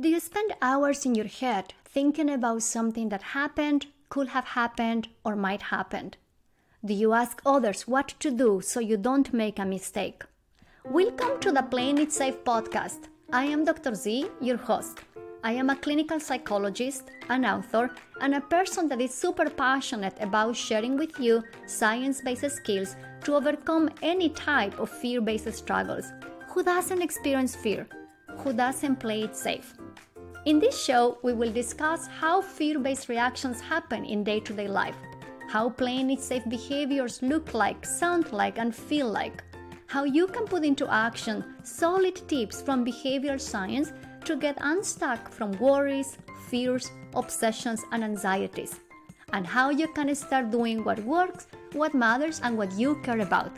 Do you spend hours in your head thinking about something that happened, could have happened, or might happen? Do you ask others what to do so you don't make a mistake? Welcome to the Playing It Safe podcast. I am Dr. Z, your host. I am a clinical psychologist, an author, and a person that is super passionate about sharing with you science based skills to overcome any type of fear based struggles. Who doesn't experience fear? Who doesn't play it safe? In this show, we will discuss how fear based reactions happen in day to day life, how plain and safe behaviors look like, sound like, and feel like, how you can put into action solid tips from behavioral science to get unstuck from worries, fears, obsessions, and anxieties, and how you can start doing what works, what matters, and what you care about.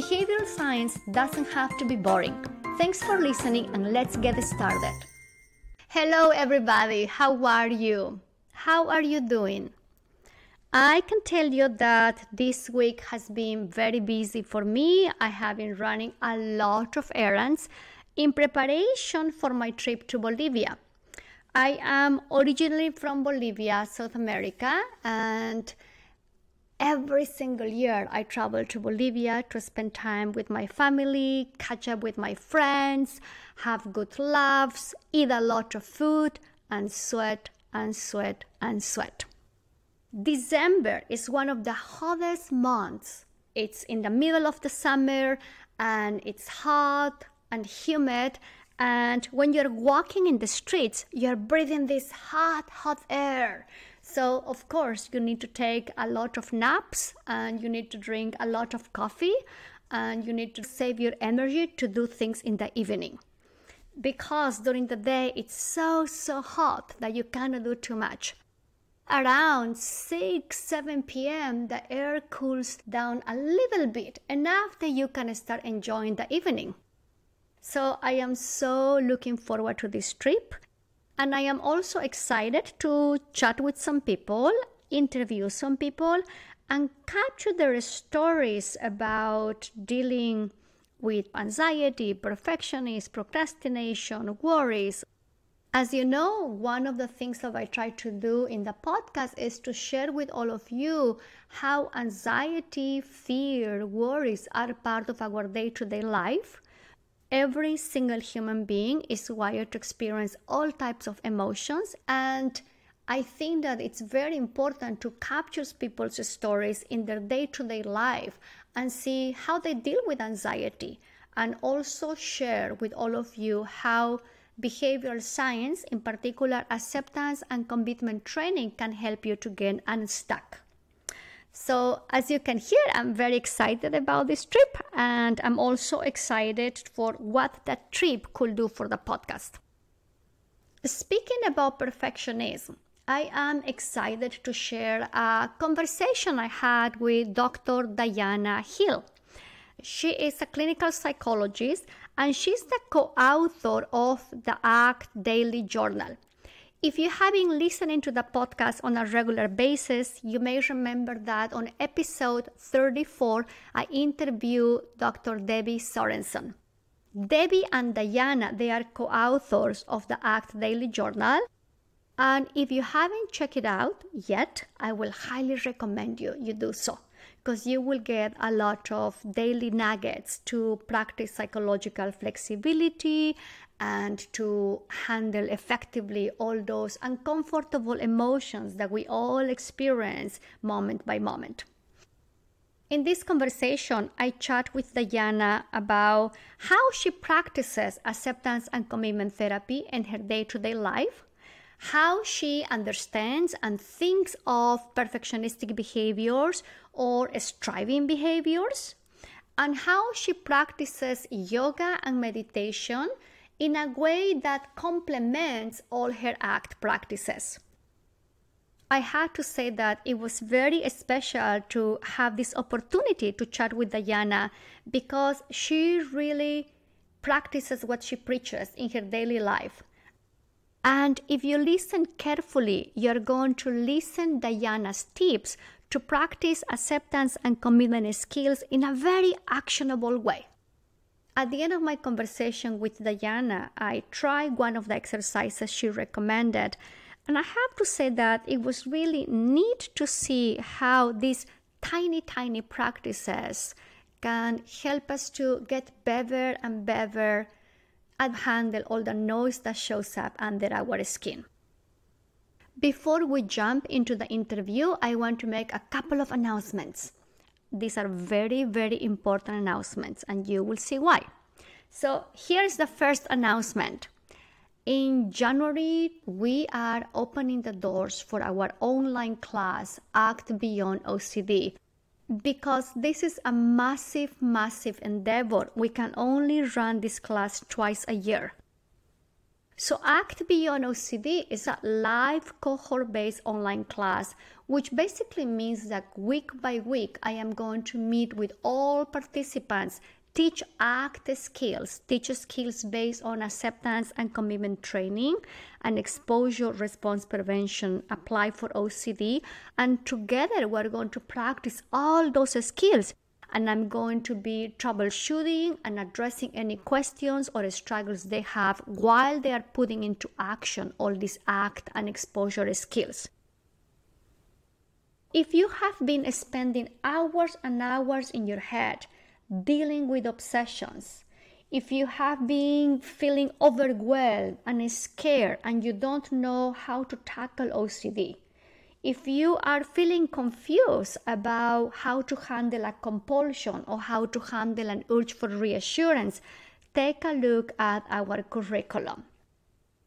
Behavioral science doesn't have to be boring. Thanks for listening, and let's get started. Hello, everybody. How are you? How are you doing? I can tell you that this week has been very busy for me. I have been running a lot of errands in preparation for my trip to Bolivia. I am originally from Bolivia, South America, and every single year I travel to Bolivia to spend time with my family, catch up with my friends, have good laughs, eat a lot of food, and sweat and sweat and sweat. December is one of the hottest months. It's in the middle of the summer and it's hot and humid. And when you're walking in the streets, you're breathing this hot, hot air so, of course, you need to take a lot of naps and you need to drink a lot of coffee and you need to save your energy to do things in the evening. Because during the day it's so, so hot that you cannot do too much. Around 6 7 p.m., the air cools down a little bit, enough that you can start enjoying the evening. So, I am so looking forward to this trip and I am also excited to chat with some people, interview some people, and capture their stories about dealing with anxiety, perfectionism, procrastination, worries. As you know, one of the things that I try to do in the podcast is to share with all of you how anxiety, fear, worries are part of our day to day life every single human being is wired to experience all types of emotions and I think that it's very important to capture people's stories in their day to day life and see how they deal with anxiety, and also share with all of you how behavioral science, in particular acceptance and commitment training, can help you to get unstuck. So, as you can hear, I'm very excited about this trip, and I'm also excited for what that trip could do for the podcast. Speaking about perfectionism, I am excited to share a conversation I had with Dr. Diana Hill. She is a clinical psychologist and she's the co author of the ACT Daily Journal. If you have been listening to the podcast on a regular basis, you may remember that on episode 34, I interview Dr. Debbie Sorensen. Debbie and Diana, they are co authors of the ACT Daily Journal. And if you haven't checked it out yet, I will highly recommend you you do so because you will get a lot of daily nuggets to practice psychological flexibility and to handle effectively all those uncomfortable emotions that we all experience moment by moment. In this conversation, I chat with Diana about how she practices acceptance and commitment therapy in her day to day life how she understands and thinks of perfectionistic behaviors or striving behaviors, and how she practices yoga and meditation in a way that complements all her ACT practices. I had to say that it was very special to have this opportunity to chat with Diana because she really practices what she preaches in her daily life. And if you listen carefully, you're going to listen Diana's tips to practice acceptance and commitment skills in a very actionable way. At the end of my conversation with Diana, I tried one of the exercises she recommended, and I have to say that it was really neat to see how these tiny, tiny practices can help us to get better and better and handle all the noise that shows up under our skin. Before we jump into the interview, I want to make a couple of announcements. These are very, very important announcements, and you will see why. So, here's the first announcement. In January, we are opening the doors for our online class, Act Beyond OCD, because this is a massive, massive endeavor. We can only run this class twice a year. So ACT Beyond OCD is a live cohort-based online class, which basically means that week by week, I am going to meet with all participants teach ACT skills, teach skills based on acceptance and commitment training and exposure response prevention, apply for OCD, and together we're going to practice all those skills. And I'm going to be troubleshooting and addressing any questions or struggles they have while they are putting into action all these ACT and exposure skills. If you have been spending hours and hours in your head dealing with obsessions, if you have been feeling overwhelmed and scared and you don't know how to tackle OCD, if you are feeling confused about how to handle a compulsion or how to handle an urge for reassurance, take a look at our curriculum.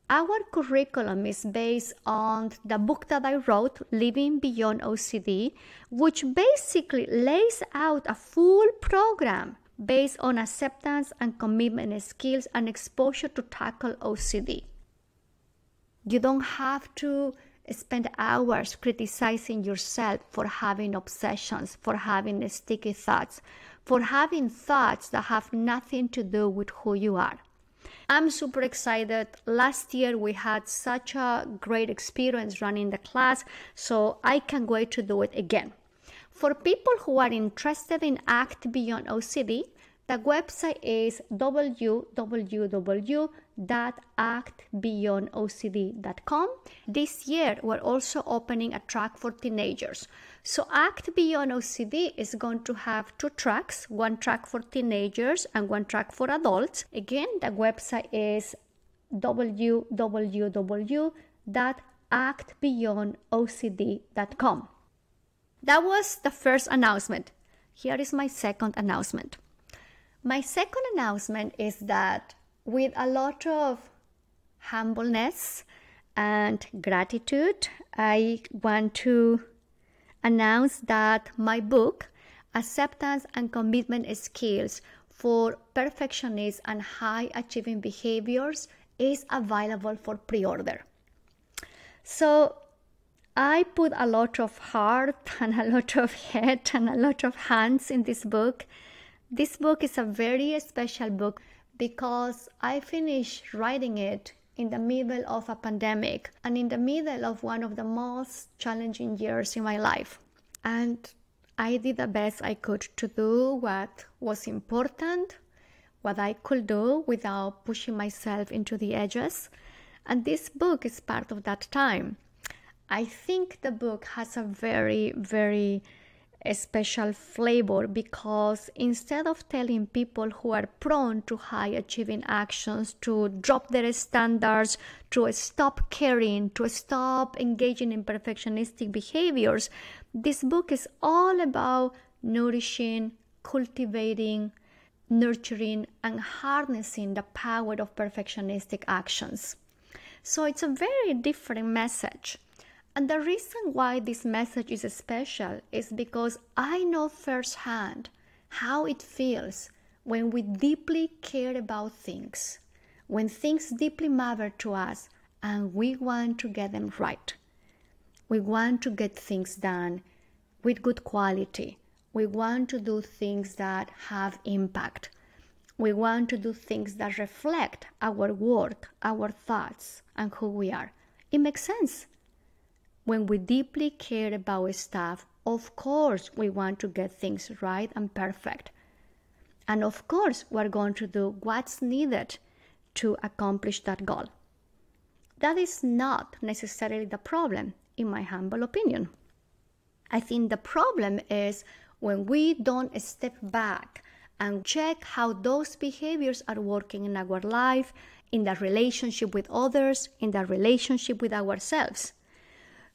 Our curriculum is based on the book that I wrote, Living Beyond OCD, which basically lays out a full program based on acceptance and commitment skills and exposure to tackle OCD. You don't have to spend hours criticizing yourself for having obsessions, for having sticky thoughts, for having thoughts that have nothing to do with who you are. I'm super excited. Last year we had such a great experience running the class, so I can't wait to do it again. For people who are interested in Act Beyond OCD, the website is www.actbeyondocd.com. This year, we're also opening a track for teenagers. So Act Beyond OCD is going to have two tracks, one track for teenagers and one track for adults. Again, the website is www.actbeyondocd.com. That was the first announcement. Here is my second announcement. My second announcement is that with a lot of humbleness and gratitude, I want to announced that my book, Acceptance and Commitment Skills for Perfectionists and High Achieving Behaviors, is available for pre order. So I put a lot of heart and a lot of head and a lot of hands in this book. This book is a very special book because I finished writing it in the middle of a pandemic and in the middle of one of the most challenging years in my life. And I did the best I could to do what was important, what I could do without pushing myself into the edges. And this book is part of that time. I think the book has a very, very a special flavor because instead of telling people who are prone to high achieving actions to drop their standards, to stop caring, to stop engaging in perfectionistic behaviors, this book is all about nourishing, cultivating, nurturing, and harnessing the power of perfectionistic actions. So it's a very different message. And the reason why this message is special is because I know firsthand how it feels when we deeply care about things, when things deeply matter to us and we want to get them right. We want to get things done with good quality. We want to do things that have impact. We want to do things that reflect our work, our thoughts, and who we are. It makes sense. When we deeply care about stuff, of course we want to get things right and perfect. And of course we're going to do what's needed to accomplish that goal. That is not necessarily the problem, in my humble opinion. I think the problem is when we don't step back and check how those behaviors are working in our life, in the relationship with others, in the relationship with ourselves.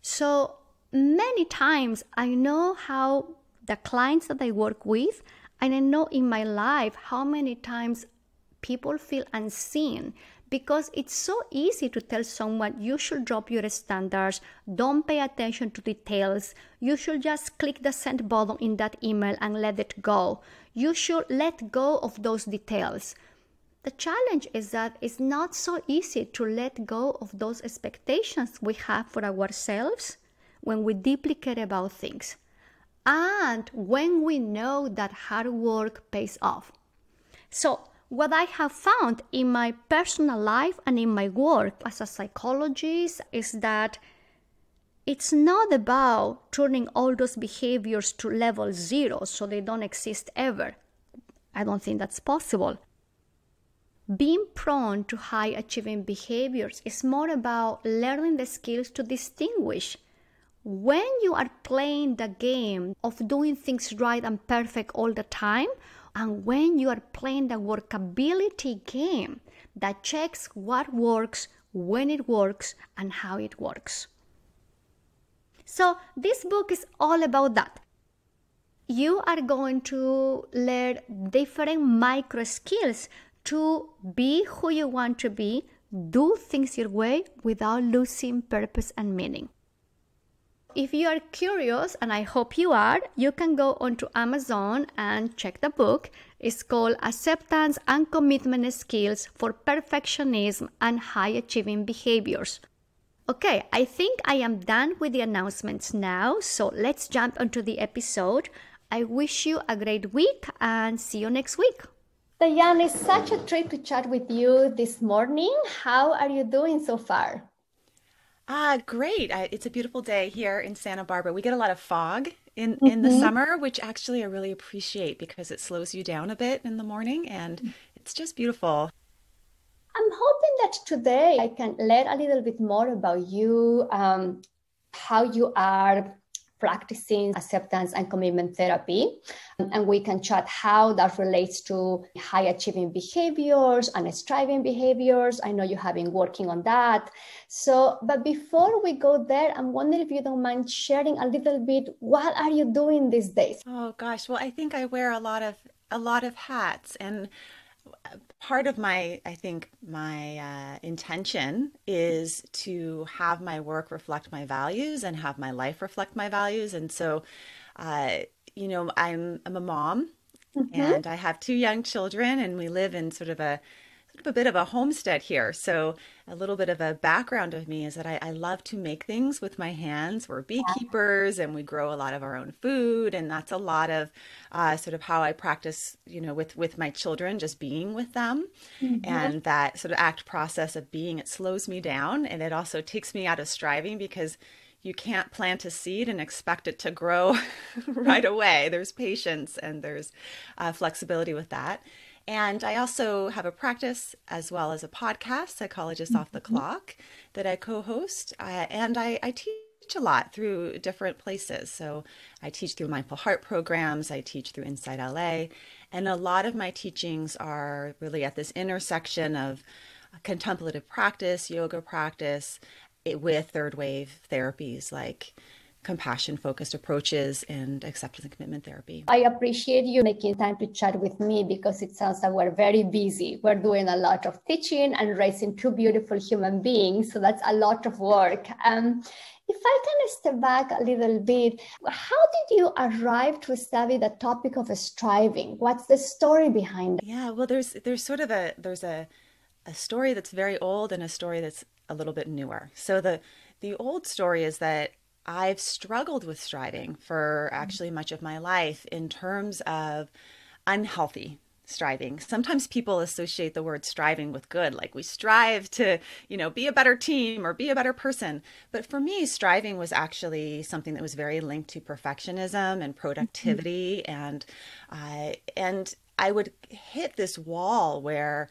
So many times I know how the clients that I work with, and I know in my life how many times people feel unseen because it's so easy to tell someone you should drop your standards, don't pay attention to details, you should just click the send button in that email and let it go. You should let go of those details. The challenge is that it's not so easy to let go of those expectations we have for ourselves when we deeply care about things and when we know that hard work pays off. So, what I have found in my personal life and in my work as a psychologist is that it's not about turning all those behaviors to level zero so they don't exist ever. I don't think that's possible being prone to high achieving behaviors is more about learning the skills to distinguish when you are playing the game of doing things right and perfect all the time and when you are playing the workability game that checks what works, when it works, and how it works. So, this book is all about that. You are going to learn different micro skills to be who you want to be, do things your way without losing purpose and meaning. If you are curious, and I hope you are, you can go onto Amazon and check the book. It's called Acceptance and Commitment Skills for Perfectionism and High Achieving Behaviors. Okay, I think I am done with the announcements now, so let's jump onto the episode. I wish you a great week and see you next week. Diane, it's such a treat to chat with you this morning. How are you doing so far? Ah, uh, great. I, it's a beautiful day here in Santa Barbara. We get a lot of fog in, mm-hmm. in the mm-hmm. summer, which actually I really appreciate because it slows you down a bit in the morning and mm. it's just beautiful. I'm hoping that today I can learn a little bit more about you, um, how you are practicing acceptance and commitment therapy. And we can chat how that relates to high achieving behaviors and striving behaviors. I know you have been working on that. So, but before we go there, I'm wondering if you don't mind sharing a little bit what are you doing these days? Oh gosh, well I think I wear a lot of a lot of hats and part of my i think my uh, intention is to have my work reflect my values and have my life reflect my values and so uh, you know i'm i'm a mom mm-hmm. and i have two young children and we live in sort of a of a bit of a homestead here. So, a little bit of a background of me is that I, I, love to make things with my hands. We're beekeepers and we grow a lot of our own food. And that's a lot of uh, sort of how I practice, you know, with, with my children, just being with them. Mm-hmm. And that sort of act process of being, it slows me down and it also takes me out of striving because you can't plant a seed and expect it to grow right away. There's patience and there's uh, flexibility with that. And I also have a practice as well as a podcast, Psychologist Off the mm-hmm. Clock, that I co host. Uh, and I, I teach a lot through different places. So I teach through Mindful Heart programs, I teach through Inside LA, and a lot of my teachings are really at this intersection of contemplative practice, yoga practice, it, with third wave therapies like compassion focused approaches and acceptance and commitment therapy. I appreciate you making time to chat with me because it sounds like we're very busy. We're doing a lot of teaching and raising two beautiful human beings. So that's a lot of work. Um, if I can step back a little bit, how did you arrive to study the topic of striving? What's the story behind it? Yeah, well, there's there's sort of a there's a a story that's very old and a story that's a little bit newer. So the the old story is that I've struggled with striving for actually much of my life in terms of unhealthy striving. Sometimes people associate the word striving with good, like we strive to, you know, be a better team or be a better person. But for me, striving was actually something that was very linked to perfectionism and mm-hmm. productivity, mm-hmm. and uh, and I would hit this wall where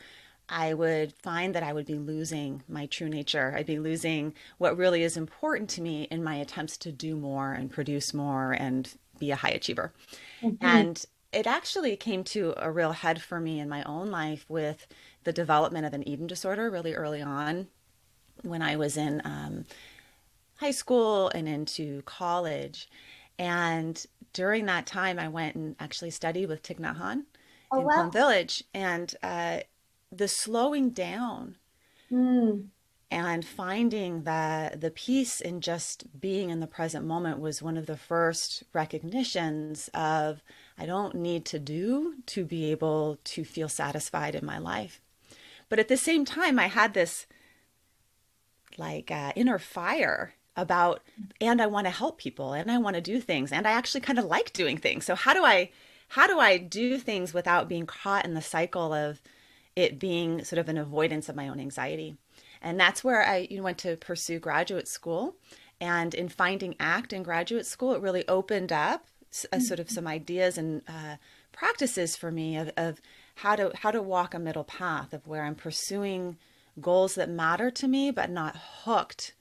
I would find that I would be losing my true nature. I'd be losing what really is important to me in my attempts to do more and produce more and be a high achiever. Mm-hmm. And it actually came to a real head for me in my own life with the development of an eating disorder really early on when I was in um, high school and into college. And during that time, I went and actually studied with Thich Nhat Hanh oh, in wow. Plum Village. And uh, the slowing down mm. and finding that the peace in just being in the present moment was one of the first recognitions of I don't need to do to be able to feel satisfied in my life. But at the same time, I had this like uh, inner fire about and I want to help people and I want to do things and I actually kind of like doing things. So how do I how do I do things without being caught in the cycle of it being sort of an avoidance of my own anxiety. And that's where I went to pursue graduate school. And in finding ACT in graduate school, it really opened up a, sort of mm-hmm. some ideas and uh, practices for me of, of how to how to walk a middle path of where I'm pursuing goals that matter to me, but not hooked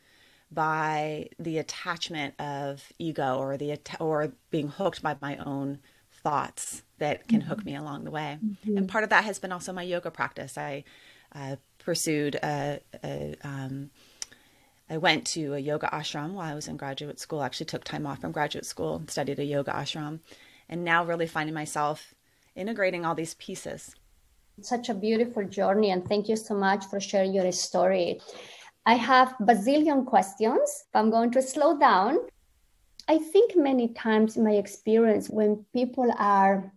by the attachment of ego or the or being hooked by my own thoughts that can mm-hmm. hook me along the way. Mm-hmm. And part of that has been also my yoga practice. I uh, pursued a, a um, I went to a yoga ashram while I was in graduate school. I actually took time off from graduate school and studied a yoga ashram, and now really finding myself integrating all these pieces. Such a beautiful journey, and thank you so much for sharing your story. I have bazillion questions. I'm going to slow down. I think many times in my experience, when people are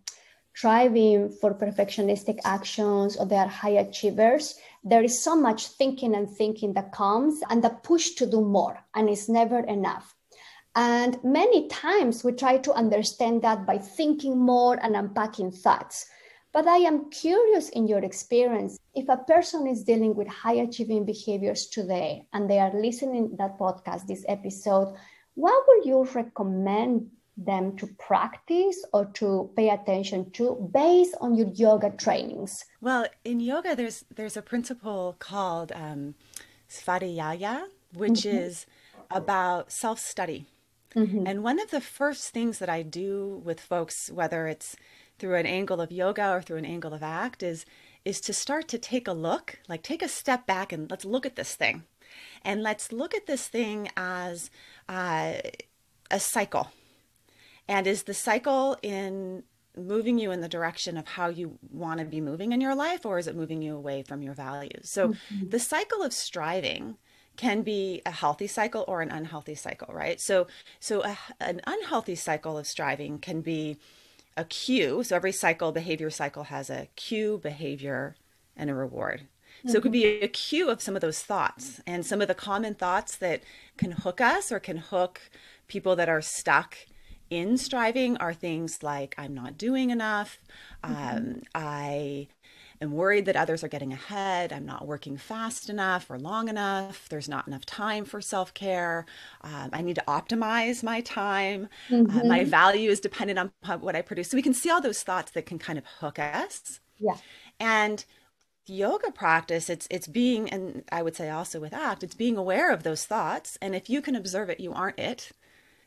striving for perfectionistic actions or they are high achievers, there is so much thinking and thinking that comes and the push to do more, and it's never enough. And many times we try to understand that by thinking more and unpacking thoughts. But I am curious in your experience if a person is dealing with high achieving behaviors today and they are listening that podcast, this episode, what would you recommend them to practice or to pay attention to based on your yoga trainings? Well, in yoga, there's there's a principle called um, svadhyaya, which mm-hmm. is about self study. Mm-hmm. And one of the first things that I do with folks, whether it's through an angle of yoga or through an angle of act, is is to start to take a look, like take a step back and let's look at this thing, and let's look at this thing as uh, a cycle and is the cycle in moving you in the direction of how you want to be moving in your life, or is it moving you away from your values? So mm-hmm. the cycle of striving can be a healthy cycle or an unhealthy cycle, right? So, so a, an unhealthy cycle of striving can be a cue. So every cycle, behavior cycle has a cue, behavior, and a reward. So it could be mm-hmm. a cue of some of those thoughts and some of the common thoughts that can hook us or can hook people that are stuck in striving are things like I'm not doing enough, mm-hmm. um, I am worried that others are getting ahead, I'm not working fast enough or long enough, there's not enough time for self care, um, I need to optimize my time, mm-hmm. uh, my mm-hmm. value is dependent on what I produce. So we can see all those thoughts that can kind of hook us. Yeah. And yoga practice it's it's being and i would say also with act it's being aware of those thoughts and if you can observe it you aren't it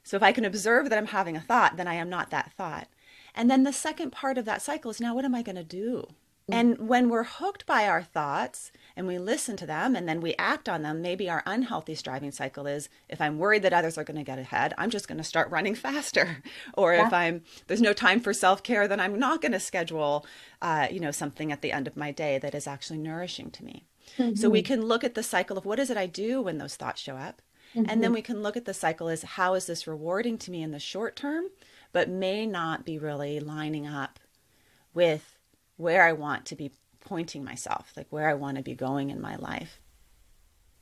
so if I can observe that I'm having a thought, then I am not that thought. And then the second part of that cycle is now what am I going to do? Mm. And when we're hooked by our thoughts and we listen to them and then we act on them, maybe our unhealthy striving cycle is if I'm worried that others are going to get ahead, I'm just going to start running faster. Or yeah. if I'm there's no time for self-care, then I'm not going to schedule uh, you know something at the end of my day that is actually nourishing to me. Mm-hmm. So we can look at the cycle of what is it I do when those thoughts show up? Mm-hmm. And then mm-hmm. we can look at the cycle as how is this rewarding to me in the short term, but may not be really lining up with where I want to be pointing myself, like where I want to be going in my life.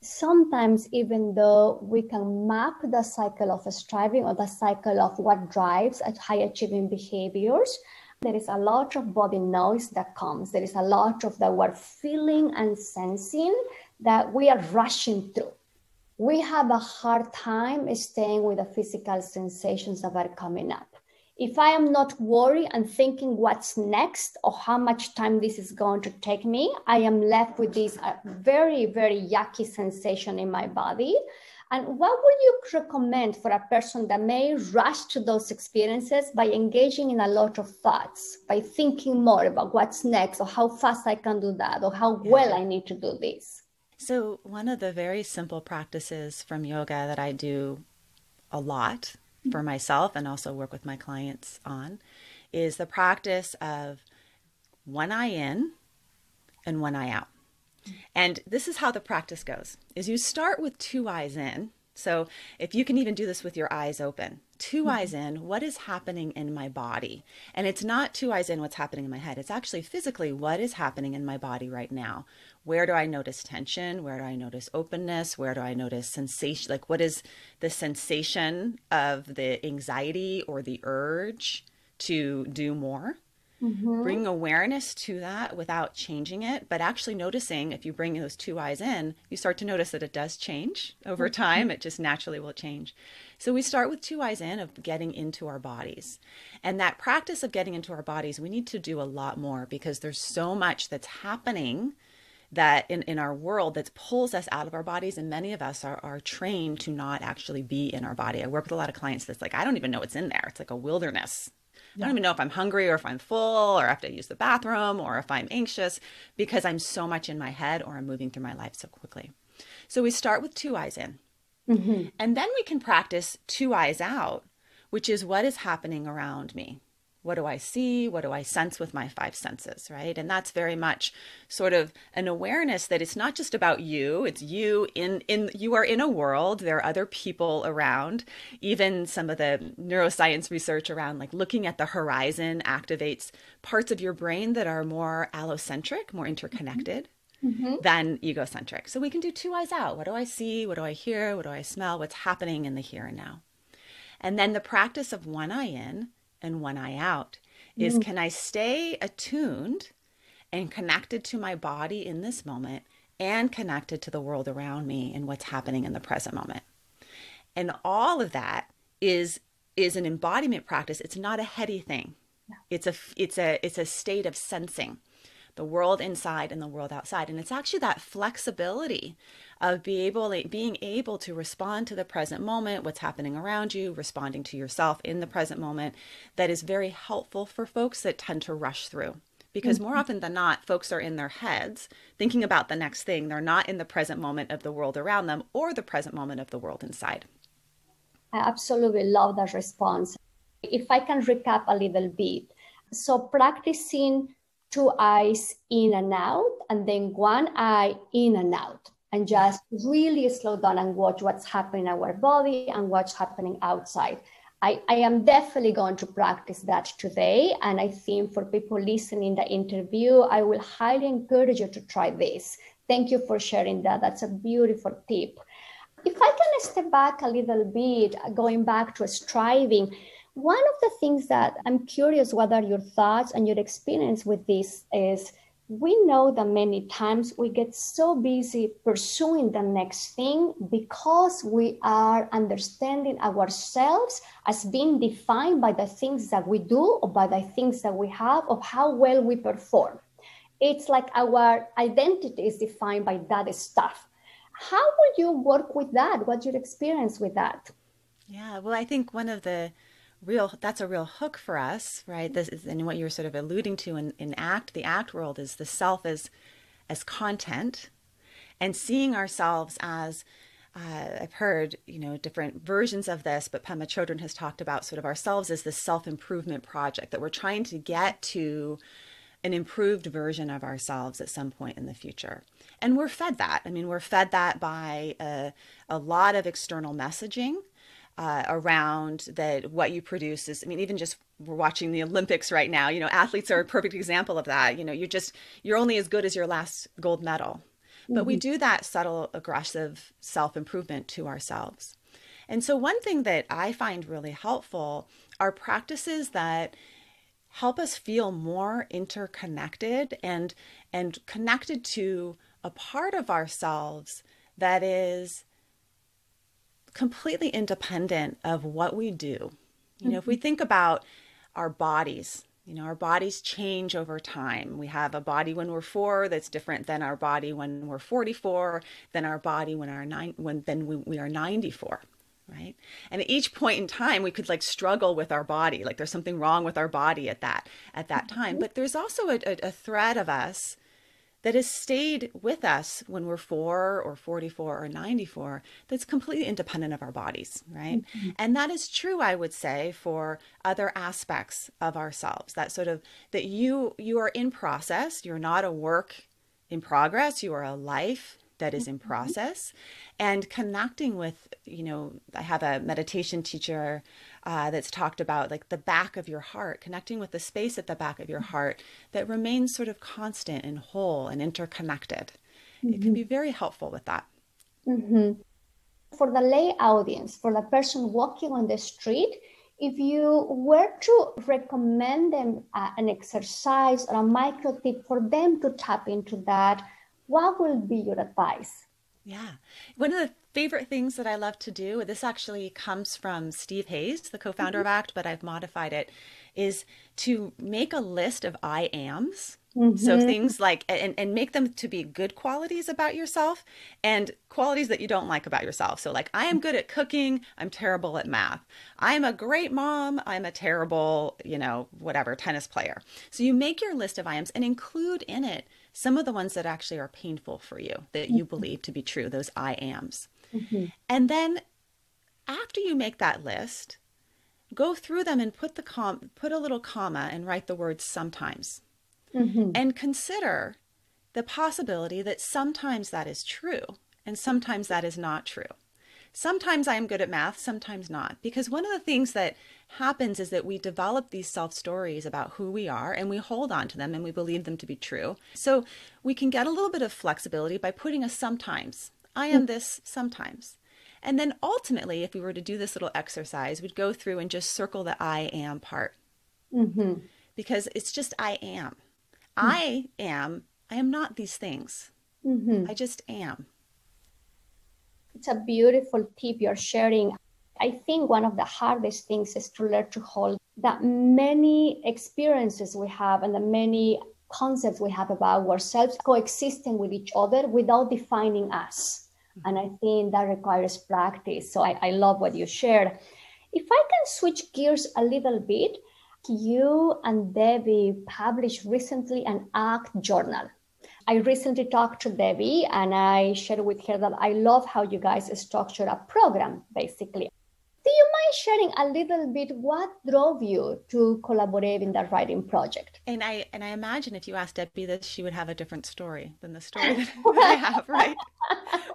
Sometimes, even though we can map the cycle of striving or the cycle of what drives high achieving behaviors, there is a lot of body noise that comes. There is a lot of that we're feeling and sensing that we are rushing through we have a hard time staying with the physical sensations that are coming up. If I am not worried and thinking what's next or how much time this is going to take me, I am left with this uh, very, very yucky sensation in my body. And what would you recommend for a person that may rush to those experiences by engaging in a lot of thoughts, by thinking more about what's next or how fast I can do that or how well I need to do this? So, one of the very simple practices from yoga that I do a lot for mm-hmm. myself and also work with my clients on is the practice of one eye in and one eye out. Mm-hmm. And this is how the practice goes is you start with two eyes in. So if you can even do this with your eyes open, 2 mm-hmm. eyes in, what is happening in my body? And it's not two eyes in what's happening in my head. It's actually physically what is happening in my body right now where do I notice tension? Where do I notice openness? Where do I notice sensation? Like, what is the sensation of the anxiety or the urge to do more? Mm-hmm. Bring awareness to that without changing it, but actually noticing if you bring those two eyes in, you start to notice that it does change over mm-hmm. time. It just naturally will change. So we start with two eyes in of getting into our bodies. And that practice of getting into our bodies, we need to do a lot more because there's so much that's happening that in, in our world that pulls us out of our bodies and many of us are, are trained to not actually be in our body i work with a lot of clients that's like i don't even know what's in there it's like a wilderness yeah. i don't even know if i'm hungry or if i'm full or if i use the bathroom or if i'm anxious because i'm so much in my head or i'm moving through my life so quickly so we start with two eyes in mm-hmm. and then we can practice two eyes out which is what is happening around me what do I see? What do I sense with my five senses, right? And that's very much sort of an awareness that it's not just about you, it's you in in you are in a world, there are other people around. Even some of the neuroscience research around like looking at the horizon activates parts of your brain that are more allocentric, more interconnected. Mm-hmm. than egocentric. So we can do two eyes out. What do I see? What do I hear? What do I smell? What's happening in the here and now? And then the practice of one eye in and one eye out mm. is can I stay attuned and connected to my body in this moment and connected to the world around me and what's happening in the present moment. And all of that is is an embodiment practice. It's not a heady thing. It's a it's a it's a state of sensing the world inside and the world outside. And it's actually that flexibility of be able, being able to respond to the present moment, what's happening around you, responding to yourself in the present moment, that is very helpful for folks that tend to rush through because more mm-hmm. often than not, folks are in their heads thinking about the next thing. They're not in the present moment of the world around them or the present moment of the world inside. I absolutely love that response. If I can recap a little bit. So, practicing two eyes in and out, and then one eye in and out, and just really slow down and watch what's happening in our body and what's happening outside. I, I am definitely going to practice that today. And I think for people listening the interview, I will highly encourage you to try this. Thank you for sharing that. That's a beautiful tip. If I can step back a little bit, going back to striving, one of the things that I'm curious what are your thoughts and your experience with this is we know that many times we get so busy pursuing the next thing because we are understanding ourselves as being defined by the things that we do or by the things that we have of how well we perform. It's like our identity is defined by that stuff. How would you work with that? What's your experience with that? Yeah, well, I think one of the real that's a real hook for us right this is and what you were sort of alluding to in, in act the act world is the self as as content and seeing ourselves as uh, I've heard, you know, different versions of this, but Pema Chodron has talked about sort of ourselves as this self-improvement project that we're trying to get to an improved version of ourselves at some point in the future. And we're fed that. I mean, we're fed that by a, a lot of external messaging uh, around that what you produce is i mean even just we're watching the olympics right now you know athletes are a perfect example of that you know you're just you're only as good as your last gold medal but mm-hmm. we do that subtle aggressive self-improvement to ourselves and so one thing that i find really helpful are practices that help us feel more interconnected and and connected to a part of ourselves that is completely independent of what we do. You mm-hmm. know, if we mm-hmm. think about our bodies, you know, our bodies change over time. We have a body when we're four that's different than our body when we're 44, than our body when our nine when then we, we are 94 right? And at each point in time, we could like struggle with our body, like there's something wrong with our body at that at that mm-hmm. time. But there's also a, a, a thread of us that has stayed with us when we're four or 44 or 94 that's completely independent of our bodies, right? Mm-hmm. And that is true, I would say, for other aspects of ourselves. That sort of that you you are in process, you're not a work in progress, you are a life that is in mm-hmm. process and connecting with you know i have a meditation teacher uh, that's talked about like the back of your heart connecting with the space at the back of your mm-hmm. heart that remains sort of constant and whole and interconnected mm-hmm. it can mm-hmm. be very helpful with that mm-hmm. for the lay audience for the person walking on the street if you were to recommend them uh, an exercise or a micro tip for them to tap into that what would be your advice? Yeah. One of the favorite things that I love to do, this actually comes from Steve Hayes, the co founder mm-hmm. of ACT, but I've modified it, is to make a list of I ams. Mm-hmm. So things like, and, and make them to be good qualities about yourself and qualities that you don't like about yourself. So, like, I am good at cooking, I'm terrible at math. I'm a great mom, I'm a terrible, you know, whatever, tennis player. So, you make your list of items and include in it some of the ones that actually are painful for you that you mm-hmm. believe to be true, those I ams. Mm-hmm. And then after you make that list, go through them and put the com- put a little comma and write the words sometimes. Mm-hmm. And consider the possibility that sometimes that is true and sometimes that is not true sometimes I am good at math, sometimes not. Because one of the things that happens is that we develop these self stories about who we are and we hold on to them and we believe them to be true. So we can get a little bit of flexibility by putting a sometimes. I am hmm. this sometimes. And then ultimately, if we were to do this little exercise, we'd go through and just circle the I am part. Mm-hmm. Because it's just I am. Mm-hmm. I am. I am not these things. Mm-hmm. I just am. It's a beautiful tip you're sharing. I think one of the hardest things is to learn to hold that many experiences we have and the many concepts we have about ourselves coexisting with each other without defining us. And I think that requires practice. So I, I love what you shared. If I can switch gears a little bit, you and Debbie published recently an ACT journal. I recently talked to Debbie and I shared with her that I love how you guys structure a program, basically. Do you mind sharing a little bit what drove you to collaborate in that writing project? And I and I imagine if you asked Debbie this, she would have a different story than the story that I have, right?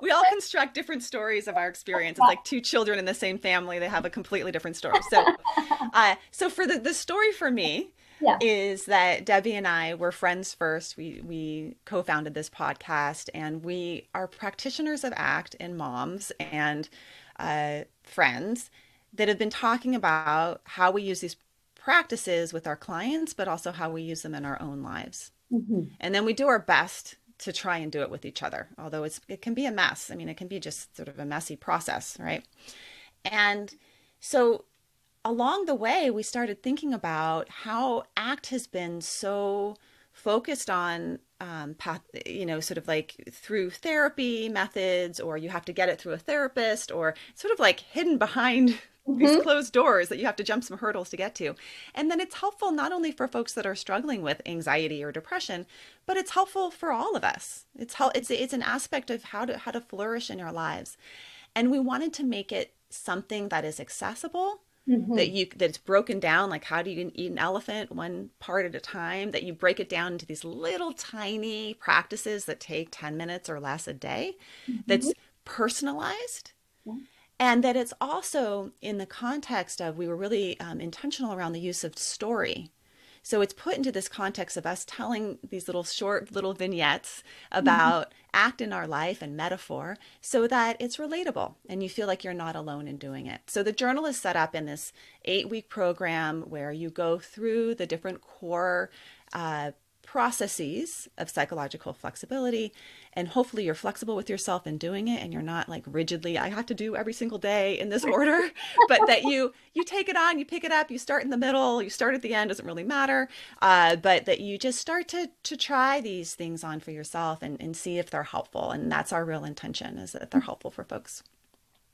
We all construct different stories of our experience. It's like two children in the same family; they have a completely different story. So, uh, so for the the story for me yeah. is that Debbie and I were friends first. We we co-founded this podcast, and we are practitioners of ACT and moms and uh, friends that have been talking about how we use these practices with our clients, but also how we use them in our own lives. Mm-hmm. And then we do our best to try and do it with each other, although it's it can be a mess. I mean, it can be just sort of a messy process, right? And so along the way, we started thinking about how ACT has been so focused on um, path, you know, sort of like through therapy methods, or you have to get it through a therapist, or sort of like hidden behind these mm-hmm. closed doors that you have to jump some hurdles to get to. And then it's helpful not only for folks that are struggling with anxiety or depression, but it's helpful for all of us. It's it's it's an aspect of how to how to flourish in our lives, and we wanted to make it something that is accessible mm-hmm. that you that it's broken down like how do you eat an elephant one part at a time that you break it down into these little tiny practices that take 10 minutes or less a day mm-hmm. that's personalized and that it's also in the context of we were really um, intentional around the use of story so it's put into this context of us telling these little short little vignettes mm-hmm. about act in our life and metaphor so that it's relatable and you feel like you're not alone in doing it. So the journal is set up in this eight week program where you go through the different core uh, processes of psychological flexibility and hopefully you're flexible with yourself in doing it and you're not like rigidly i have to do every single day in this order but that you you take it on you pick it up you start in the middle you start at the end doesn't really matter uh, but that you just start to to try these things on for yourself and, and see if they're helpful and that's our real intention is that they're helpful for folks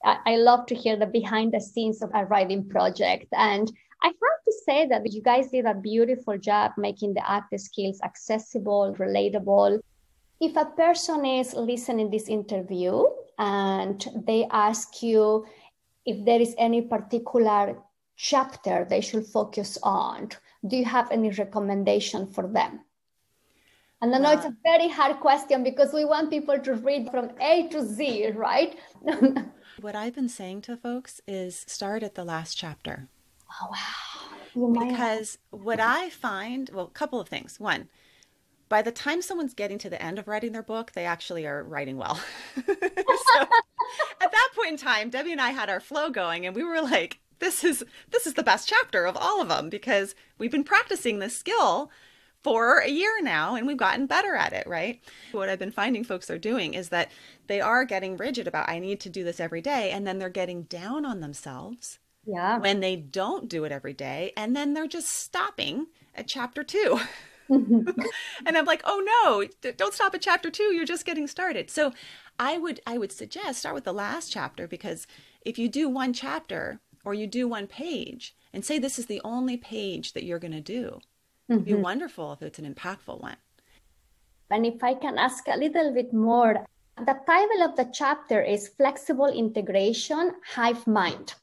I love to hear the behind the scenes of a writing project and I have to say that you guys did a beautiful job making the act skills accessible, relatable. If a person is listening this interview and they ask you if there is any particular chapter they should focus on, do you have any recommendation for them? And I know it's a very hard question because we want people to read from A to Z, right? what I've been saying to folks is start at the last chapter. Oh, wow. You because what I find, well, a couple of things. One, by the time someone's getting to the end of writing their book, they actually are writing well. so at that point in time, Debbie and I had our flow going and we were like, this is this is the best chapter of all of them because we've been practicing this skill for a year now and we've gotten better at it, right? What I've been finding folks are doing is that they are getting rigid about I need to do this every day and then they're getting down on themselves yeah. when they don't do it every day. And then they're just stopping at chapter two. and I'm like, oh no, don't stop at chapter two. You're just getting started. So I would I would suggest start with the last chapter because if you do one chapter or you do one page and say this is the only page that you're gonna do, mm-hmm. it'd be mm-hmm. wonderful if it's an impactful one. And if I can ask a little bit more, the title of the chapter is Flexible Integration Hive Mind.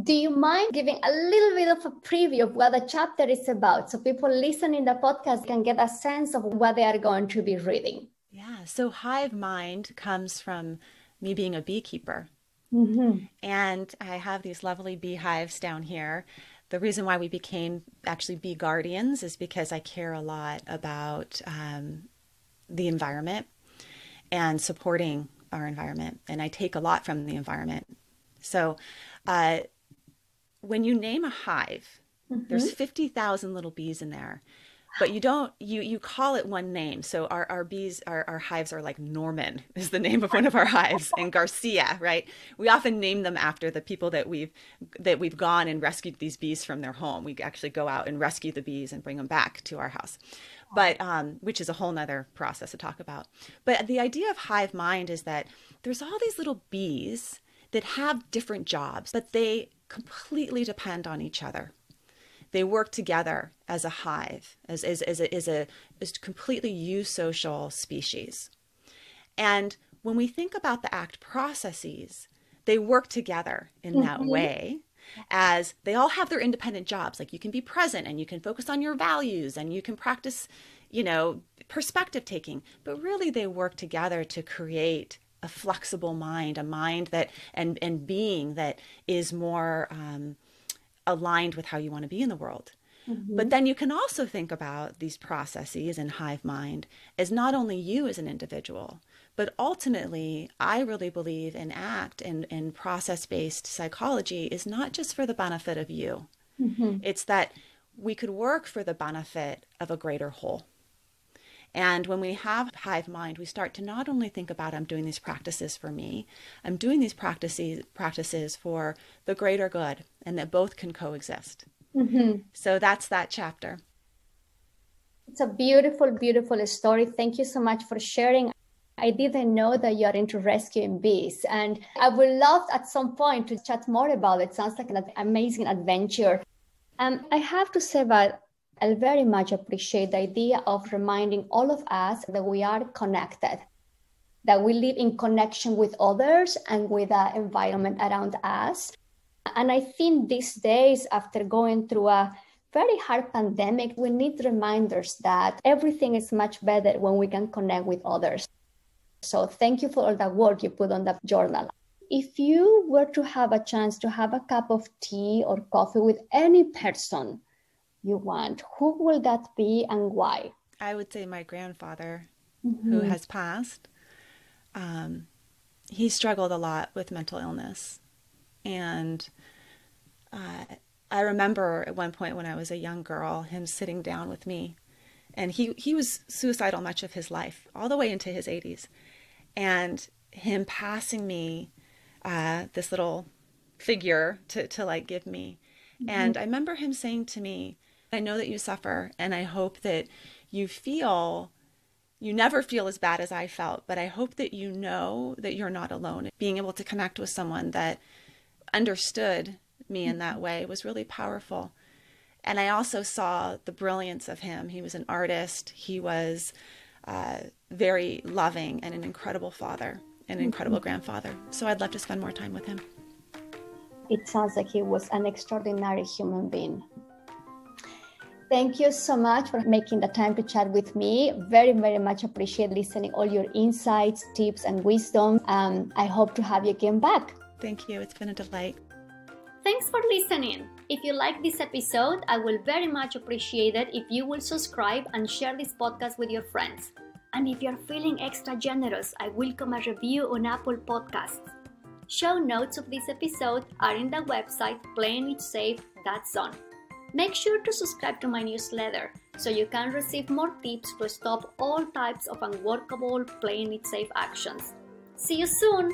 Do you mind giving a little bit of a preview of what the chapter is about so people listening the podcast can get a sense of what they are going to be reading? Yeah, so hive mind comes from me being a beekeeper. Mm-hmm. And I have these lovely beehives down here. The reason why we became actually bee guardians is because I care a lot about um, the environment and supporting our environment. And I take a lot from the environment. So, uh, when you name a hive, mm-hmm. there's 50,000 little bees in there. But you don't you you call it one name. So our, our bees our, our hives are like Norman is the name of one of our hives and Garcia, right? We often name them after the people that we've that we've gone and rescued these bees from their home. We actually go out and rescue the bees and bring them back to our house. But um, which is a whole nother process to talk about. But the idea of hive mind is that there's all these little bees that have different jobs, but they completely depend on each other. They work together as a hive, as, as, as, a, as a as completely eusocial species. And when we think about the act processes, they work together in that mm-hmm. way as they all have their independent jobs. Like you can be present and you can focus on your values and you can practice, you know, perspective taking, but really they work together to create a flexible mind, a mind that and and being that is more um, aligned with how you want to be in the world. Mm-hmm. But then you can also think about these processes in hive mind as not only you as an individual, but ultimately, I really believe in ACT and, in process based psychology is not just for the benefit of you. Mm-hmm. It's that we could work for the benefit of a greater whole. And when we have hive mind, we start to not only think about I'm doing these practices for me, I'm doing these practices practices for the greater good, and that both can coexist. Mm-hmm. So that's that chapter. It's a beautiful, beautiful story. Thank you so much for sharing. I didn't know that you're into rescuing bees, and I would love at some point to chat more about it. Sounds like an amazing adventure. Um, I have to say that I very much appreciate the idea of reminding all of us that we are connected, that we live in connection with others and with the environment around us. And I think these days, after going through a very hard pandemic, we need reminders that everything is much better when we can connect with others. So, thank you for all the work you put on that journal. If you were to have a chance to have a cup of tea or coffee with any person you want, who will that be and why? I would say my grandfather, mm-hmm. who has passed. Um, he struggled a lot with mental illness. And uh, I remember at one point when I was a young girl, him sitting down with me. And he, he was suicidal much of his life, all the way into his 80s. And him passing me uh, this little figure to, to like give me. Mm-hmm. And I remember him saying to me, I know that you suffer, and I hope that you feel you never feel as bad as I felt, but I hope that you know that you're not alone. Being able to connect with someone that understood me in that way was really powerful. And I also saw the brilliance of him. He was an artist, he was uh, very loving, and an incredible father, and an incredible grandfather. So I'd love to spend more time with him. It sounds like he was an extraordinary human being. Thank you so much for making the time to chat with me. Very, very much appreciate listening all your insights, tips, and wisdom. Um, I hope to have you again back. Thank you. It's been a delight. Thanks for listening. If you like this episode, I will very much appreciate it if you will subscribe and share this podcast with your friends. And if you're feeling extra generous, I welcome a review on Apple Podcasts. Show notes of this episode are in the website plainwithsafe.zone. Make sure to subscribe to my newsletter so you can receive more tips to stop all types of unworkable playing it safe actions. See you soon!